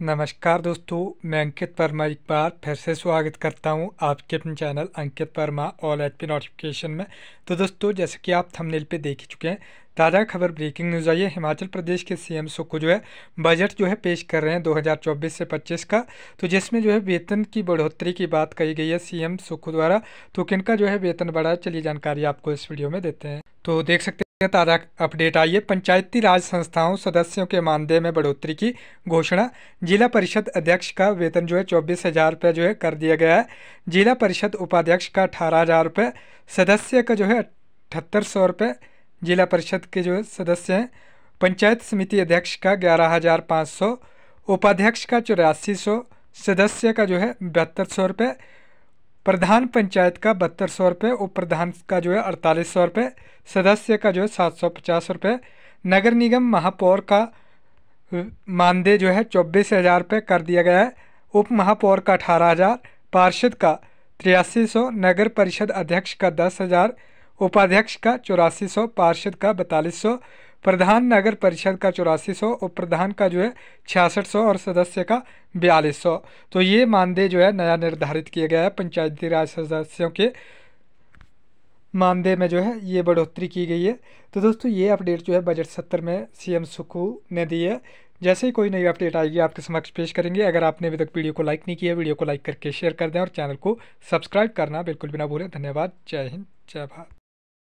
नमस्कार दोस्तों मैं अंकित वर्मा एक बार फिर से स्वागत करता हूं आपके अपने channel Ankit Verma all H P notification में तो दोस्तों जैसे कि आप थंबनेल पे देख ही चुके हैं ताज़ा खबर ब्रेकिंग न्यूज़ आई है हिमाचल प्रदेश के सीएम सुक्खू जो है बजट जो है पेश कर रहे हैं 2024 से 25 का तो जिसमें जो है वेतन की बढ़ोतरी की बात कही गई है सीएम एम द्वारा तो किनका जो है वेतन बढ़ा चलिए जानकारी आपको इस वीडियो में देते हैं तो देख सकते ताजा अपडेट आई है पंचायती राज संस्थाओं सदस्यों के मानदेय में बढ़ोतरी की घोषणा जिला परिषद अध्यक्ष का वेतन जो है चौबीस हज़ार रुपये जो है कर दिया गया है जिला परिषद उपाध्यक्ष का अठारह हज़ार रुपये सदस्य का जो है अठहत्तर सौ रुपये जिला परिषद के जो है सदस्य हैं पंचायत समिति अध्यक्ष का ग्यारह हज़ार पाँच सौ उपाध्यक्ष का चौरासी सौ सदस्य का जो है बहत्तर सौ रुपये प्रधान पंचायत का बहत्तर सौ रुपये उप प्रधान का जो है अड़तालीस सौ रुपये सदस्य का जो है सात सौ पचास रुपये नगर निगम महापौर का मानदेय जो है चौबीस हज़ार रुपये कर दिया गया है उप महापौर का अठारह हज़ार पार्षद का तिरासी सौ नगर परिषद अध्यक्ष का दस हज़ार उपाध्यक्ष का चौरासी सौ पार्षद का बतालीस सौ प्रधान नगर परिषद का चौरासी सौ और प्रधान का जो है छियासठ सौ और सदस्य का बयालीस सौ तो ये मानदेय जो है नया निर्धारित किया गया है पंचायती राज सदस्यों के मानदेय में जो है ये बढ़ोतरी की गई है तो दोस्तों ये अपडेट जो है बजट सत्र में सीएम सुखू ने दी है जैसे ही कोई नई अपडेट आएगी आपके समक्ष पेश करेंगे अगर आपने अभी तक वीडियो को लाइक नहीं किया वीडियो को लाइक करके शेयर कर दें और चैनल को सब्सक्राइब करना बिल्कुल भी ना भूलें धन्यवाद जय हिंद जय भारत